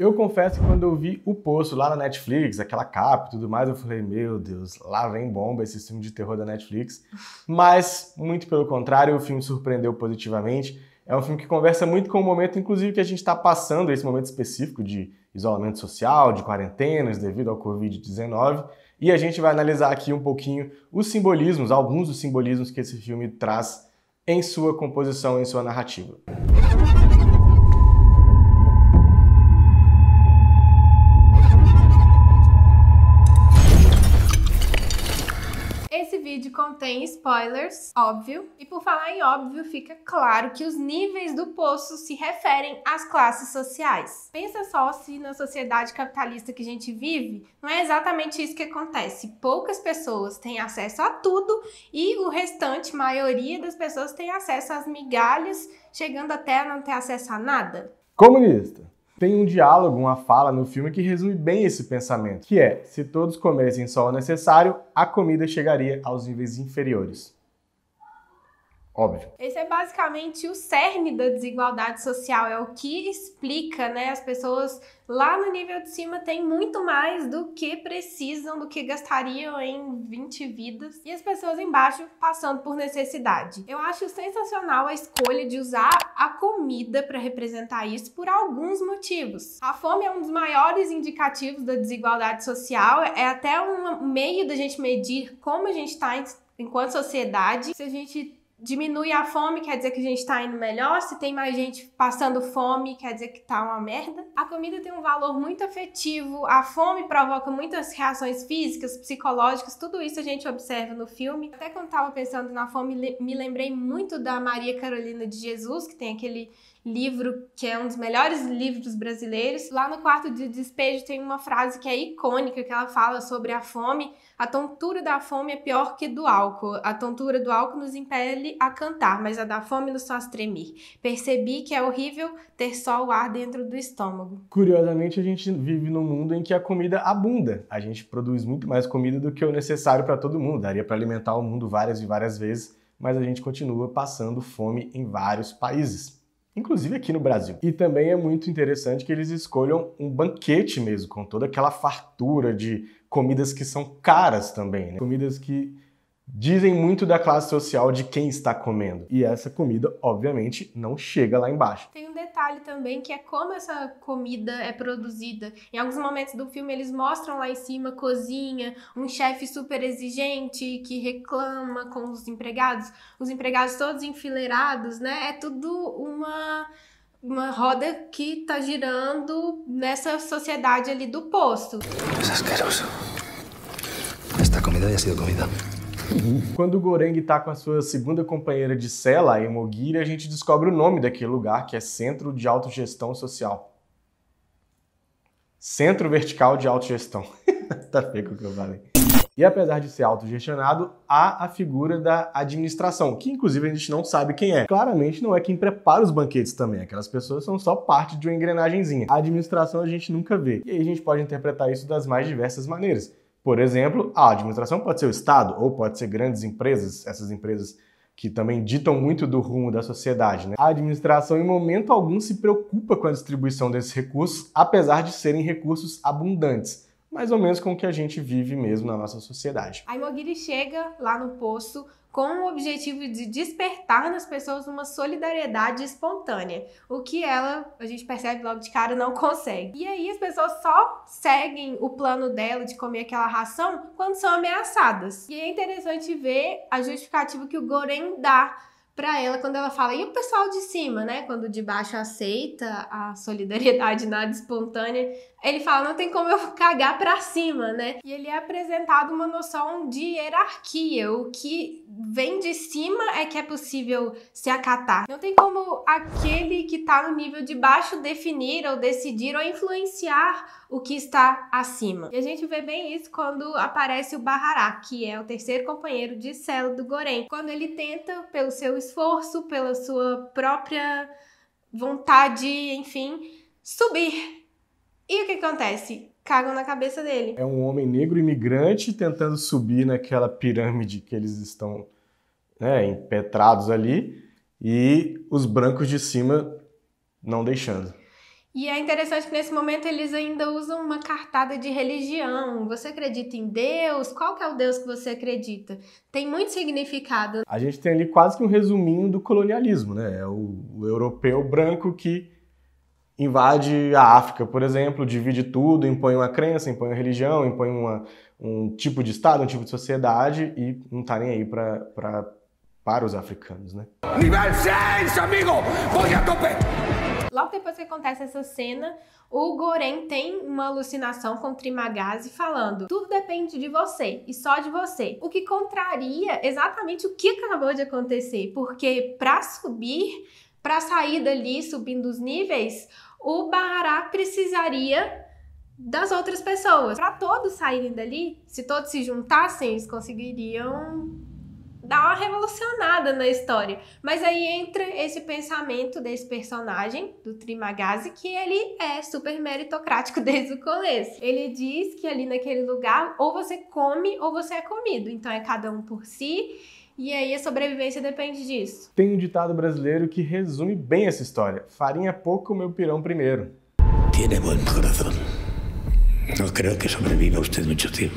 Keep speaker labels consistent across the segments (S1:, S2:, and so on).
S1: Eu confesso que quando eu vi O Poço lá na Netflix, aquela capa e tudo mais, eu falei, meu Deus, lá vem bomba esse filme de terror da Netflix. Mas, muito pelo contrário, o filme surpreendeu positivamente. É um filme que conversa muito com o momento, inclusive, que a gente está passando, esse momento específico de isolamento social, de quarentenas devido ao Covid-19. E a gente vai analisar aqui um pouquinho os simbolismos, alguns dos simbolismos que esse filme traz em sua composição, em sua narrativa.
S2: spoilers, óbvio. E por falar em óbvio, fica claro que os níveis do poço se referem às classes sociais. Pensa só se na sociedade capitalista que a gente vive, não é exatamente isso que acontece. Poucas pessoas têm acesso a tudo e o restante, maioria das pessoas, tem acesso às migalhas, chegando até a não ter acesso a nada.
S1: Comunista. Tem um diálogo, uma fala no filme que resume bem esse pensamento, que é: se todos comessem só o necessário, a comida chegaria aos níveis inferiores. Óbvio.
S2: Esse é basicamente o cerne da desigualdade social, é o que explica, né? As pessoas lá no nível de cima têm muito mais do que precisam, do que gastariam em 20 vidas, e as pessoas embaixo passando por necessidade. Eu acho sensacional a escolha de usar a comida para representar isso por alguns motivos. A fome é um dos maiores indicativos da desigualdade social, é até um meio da gente medir como a gente está enquanto sociedade, se a gente diminui a fome, quer dizer que a gente está indo melhor. Se tem mais gente passando fome, quer dizer que tá uma merda. A comida tem um valor muito afetivo, a fome provoca muitas reações físicas, psicológicas, tudo isso a gente observa no filme. Até quando tava pensando na fome, me lembrei muito da Maria Carolina de Jesus, que tem aquele livro que é um dos melhores livros brasileiros. Lá no quarto de despejo tem uma frase que é icônica que ela fala sobre a fome. A tontura da fome é pior que do álcool. A tontura do álcool nos impele a cantar, mas a da fome nos faz tremer. Percebi que é horrível ter só o ar dentro do estômago.
S1: Curiosamente, a gente vive num mundo em que a comida abunda. A gente produz muito mais comida do que o necessário para todo mundo. Daria para alimentar o mundo várias e várias vezes, mas a gente continua passando fome em vários países inclusive aqui no Brasil. E também é muito interessante que eles escolham um banquete mesmo, com toda aquela fartura de comidas que são caras também, né? comidas que dizem muito da classe social de quem está comendo. E essa comida, obviamente, não chega lá embaixo.
S2: Tem detalhe também, que é como essa comida é produzida. Em alguns momentos do filme, eles mostram lá em cima cozinha, um chefe super exigente que reclama com os empregados, os empregados todos enfileirados, né? É tudo uma uma roda que tá girando nessa sociedade ali do posto. É asqueroso. Esta comida ha sido comida.
S1: Quando o Goreng está com a sua segunda companheira de cela, a Emogiri, a gente descobre o nome daquele lugar, que é Centro de Autogestão Social. Centro Vertical de Autogestão. tá feio o que eu falei. E apesar de ser autogestionado, há a figura da administração, que inclusive a gente não sabe quem é. Claramente não é quem prepara os banquetes também, aquelas pessoas são só parte de uma engrenagemzinha. A administração a gente nunca vê. E aí a gente pode interpretar isso das mais diversas maneiras. Por exemplo, a administração pode ser o Estado ou pode ser grandes empresas, essas empresas que também ditam muito do rumo da sociedade. Né? A administração, em momento algum, se preocupa com a distribuição desses recursos, apesar de serem recursos abundantes, mais ou menos com o que a gente vive mesmo na nossa sociedade.
S2: Aí o Aguirre chega lá no poço com o objetivo de despertar nas pessoas uma solidariedade espontânea, o que ela, a gente percebe logo de cara, não consegue. E aí as pessoas só seguem o plano dela de comer aquela ração quando são ameaçadas. E é interessante ver a justificativa que o Goren dá para ela quando ela fala, e o pessoal de cima, né? Quando o de baixo aceita a solidariedade nada espontânea, ele fala, não tem como eu cagar pra cima, né? E ele é apresentado uma noção de hierarquia. O que vem de cima é que é possível se acatar. Não tem como aquele que tá no nível de baixo definir ou decidir ou influenciar o que está acima. E a gente vê bem isso quando aparece o Bahará, que é o terceiro companheiro de Celo do Goreng, Quando ele tenta, pelo seu esforço, pela sua própria vontade, enfim, subir e o que acontece? Cagam na cabeça dele.
S1: É um homem negro imigrante tentando subir naquela pirâmide que eles estão né, impetrados ali e os brancos de cima não deixando.
S2: E é interessante que nesse momento eles ainda usam uma cartada de religião. Você acredita em Deus? Qual que é o Deus que você acredita? Tem muito significado.
S1: A gente tem ali quase que um resuminho do colonialismo, né? É o, o europeu branco que invade a África, por exemplo, divide tudo, impõe uma crença, impõe uma religião, impõe uma, um tipo de Estado, um tipo de sociedade e não tá nem aí pra, pra, para os africanos, né?
S2: Logo depois que acontece essa cena, o Goren tem uma alucinação com o Trimagazi falando tudo depende de você e só de você. O que contraria exatamente o que acabou de acontecer, porque para subir para sair dali subindo os níveis, o Bahará precisaria das outras pessoas. Para todos saírem dali, se todos se juntassem, eles conseguiriam dá uma revolucionada na história. Mas aí entra esse pensamento desse personagem, do Trimagazi, que ele é super meritocrático desde o começo. Ele diz que ali naquele lugar, ou você come ou você é comido. Então é cada um por si. E aí a sobrevivência depende disso.
S1: Tem um ditado brasileiro que resume bem essa história: farinha pouco, meu pirão primeiro. Tiene buen corazón. No creo que sobreviva usted mucho tiempo.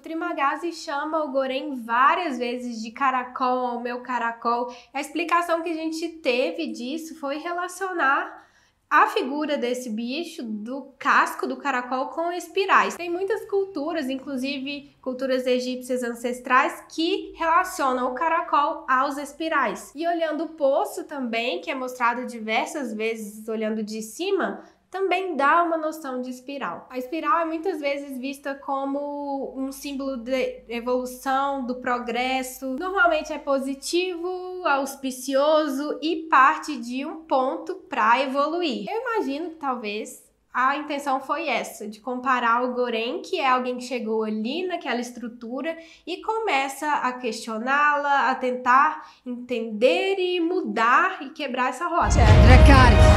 S2: O chama o Gorém várias vezes de caracol, meu caracol. A explicação que a gente teve disso foi relacionar a figura desse bicho, do casco do caracol com espirais. Tem muitas culturas, inclusive culturas egípcias ancestrais, que relacionam o caracol aos espirais. E olhando o poço também, que é mostrado diversas vezes olhando de cima, também dá uma noção de espiral. A espiral é muitas vezes vista como um símbolo de evolução, do progresso. Normalmente é positivo, auspicioso e parte de um ponto para evoluir. Eu imagino que talvez a intenção foi essa, de comparar o Goren, que é alguém que chegou ali naquela estrutura e começa a questioná-la, a tentar entender e mudar e quebrar essa roda.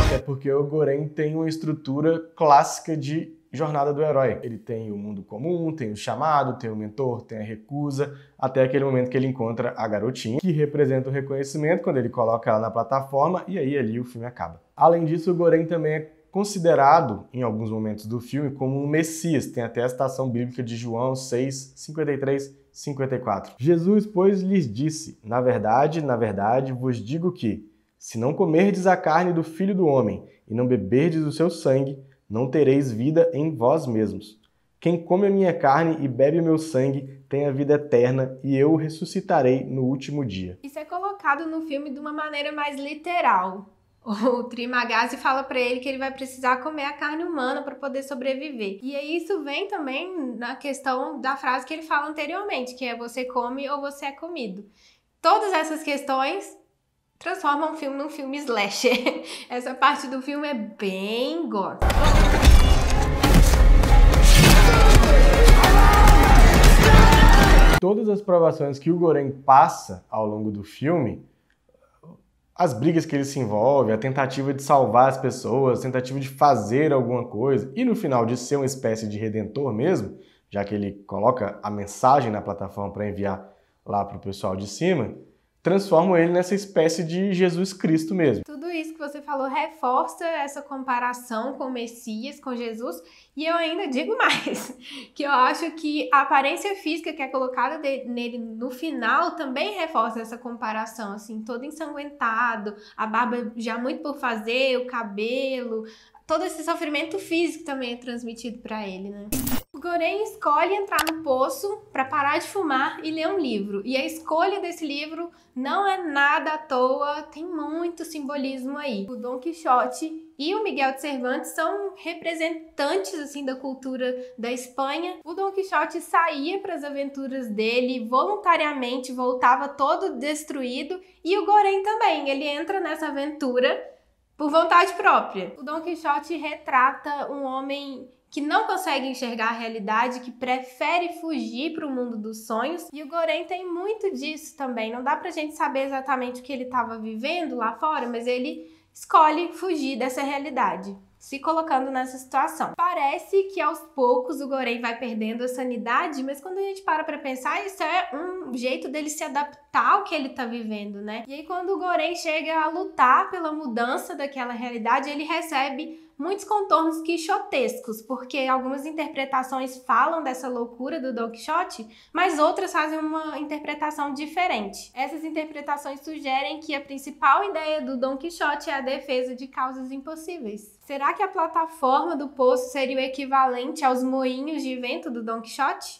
S1: Até porque o Goren tem uma estrutura clássica de jornada do herói. Ele tem o mundo comum, tem o chamado, tem o mentor, tem a recusa, até aquele momento que ele encontra a garotinha, que representa o reconhecimento quando ele coloca ela na plataforma e aí ali o filme acaba. Além disso, o Goren também é considerado em alguns momentos do filme como um Messias. Tem até a citação bíblica de João 6, 53 54. Jesus, pois, lhes disse: Na verdade, na verdade, vos digo que, se não comerdes a carne do filho do homem e não beberdes o seu sangue, não tereis vida em vós mesmos. Quem come a minha carne e bebe o meu sangue tem a vida eterna e eu o ressuscitarei no último dia.
S2: Isso é colocado no filme de uma maneira mais literal o Trimagazzi fala para ele que ele vai precisar comer a carne humana para poder sobreviver. E aí isso vem também na questão da frase que ele fala anteriormente, que é você come ou você é comido. Todas essas questões transformam o filme num filme slasher. Essa parte do filme é bem gore.
S1: Todas as provações que o Goren passa ao longo do filme as brigas que ele se envolve, a tentativa de salvar as pessoas, a tentativa de fazer alguma coisa e no final de ser uma espécie de redentor mesmo, já que ele coloca a mensagem na plataforma para enviar lá para o pessoal de cima, transformam ele nessa espécie de Jesus Cristo mesmo.
S2: Tudo isso que você falou reforça essa comparação com o Messias, com Jesus, e eu ainda digo mais, que eu acho que a aparência física que é colocada de, nele no final também reforça essa comparação, assim, todo ensanguentado, a barba já muito por fazer, o cabelo, todo esse sofrimento físico também é transmitido para ele, né? Goren escolhe entrar no poço para parar de fumar e ler um livro. E a escolha desse livro não é nada à toa, tem muito simbolismo aí. O Dom Quixote e o Miguel de Cervantes são representantes assim da cultura da Espanha. O Dom Quixote saía para as aventuras dele voluntariamente, voltava todo destruído e o Gorém também. Ele entra nessa aventura por vontade própria. O Dom Quixote retrata um homem que não consegue enxergar a realidade, que prefere fugir para o mundo dos sonhos. E o Goren tem muito disso também. Não dá para a gente saber exatamente o que ele estava vivendo lá fora, mas ele escolhe fugir dessa realidade. Se colocando nessa situação. Parece que aos poucos o Goren vai perdendo a sanidade, mas quando a gente para para pensar, isso é um jeito dele se adaptar ao que ele está vivendo, né? E aí, quando o Goren chega a lutar pela mudança daquela realidade, ele recebe muitos contornos quixotescos, porque algumas interpretações falam dessa loucura do Don Quixote, mas outras fazem uma interpretação diferente. Essas interpretações sugerem que a principal ideia do Don Quixote é a defesa de causas impossíveis. Será que a plataforma do poço seria o equivalente aos moinhos de vento do Don Quixote?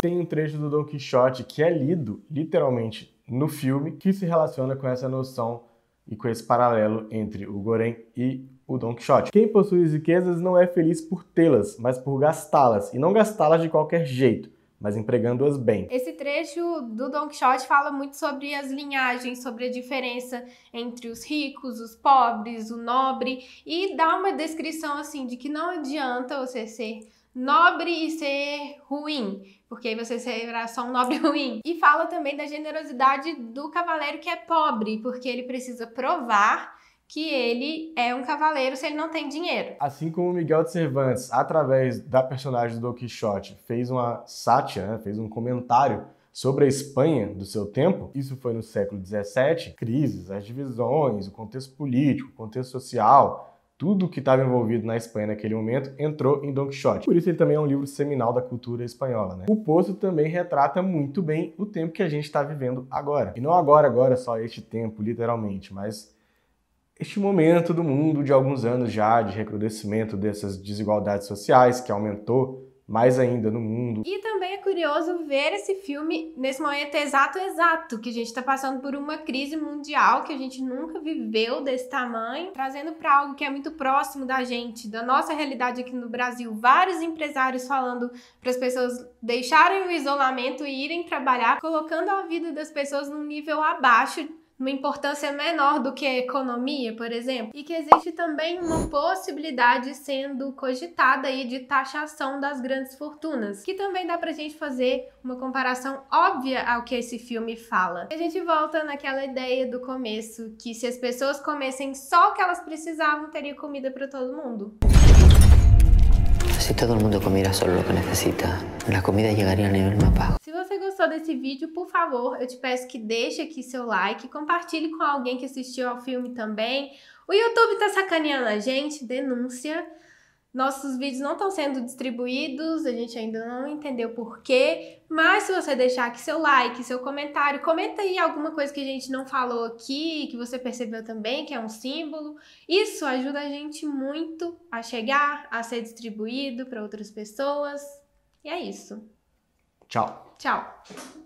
S1: Tem um trecho do Don Quixote que é lido, literalmente, no filme, que se relaciona com essa noção e com esse paralelo entre o Gorém e o Don Quixote. Quem possui riquezas não é feliz por tê-las, mas por gastá-las, e não gastá-las de qualquer jeito, mas empregando-as bem.
S2: Esse trecho do Don Quixote fala muito sobre as linhagens, sobre a diferença entre os ricos, os pobres, o nobre, e dá uma descrição assim de que não adianta você ser nobre e ser ruim, porque aí você será só um nobre ruim. E fala também da generosidade do cavaleiro que é pobre, porque ele precisa provar que ele é um cavaleiro se ele não tem dinheiro.
S1: Assim como Miguel de Cervantes, através da personagem do Don Quixote, fez uma sátira, né? fez um comentário sobre a Espanha do seu tempo, isso foi no século XVII, crises, as divisões, o contexto político, o contexto social, tudo que estava envolvido na Espanha naquele momento entrou em Don Quixote. Por isso ele também é um livro seminal da cultura espanhola, né? O Poço também retrata muito bem o tempo que a gente está vivendo agora. E não agora, agora, só este tempo, literalmente, mas este momento do mundo de alguns anos já de recrudescimento dessas desigualdades sociais que aumentou mais ainda no mundo. E
S2: também é curioso ver esse filme nesse momento exato, exato, que a gente está passando por uma crise mundial que a gente nunca viveu desse tamanho, trazendo para algo que é muito próximo da gente, da nossa realidade aqui no Brasil. Vários empresários falando para as pessoas deixarem o isolamento e irem trabalhar, colocando a vida das pessoas num nível abaixo uma importância menor do que a economia, por exemplo, e que existe também uma possibilidade sendo cogitada aí de taxação das grandes fortunas, que também dá pra gente fazer uma comparação óbvia ao que esse filme fala. a gente volta naquela ideia do começo, que se as pessoas comessem só o que elas precisavam, teria comida para todo mundo. Se todo mundo comiera só o que necessita, a comida chegaria ao nível mais baixo gostou desse vídeo, por favor, eu te peço que deixe aqui seu like, compartilhe com alguém que assistiu ao filme também. O YouTube tá sacaneando a gente, denúncia. Nossos vídeos não estão sendo distribuídos, a gente ainda não entendeu porquê, mas se você deixar aqui seu like, seu comentário, comenta aí alguma coisa que a gente não falou aqui, que você percebeu também, que é um símbolo. Isso ajuda a gente muito a chegar, a ser distribuído para outras pessoas. E é isso. Tchau. Tchau.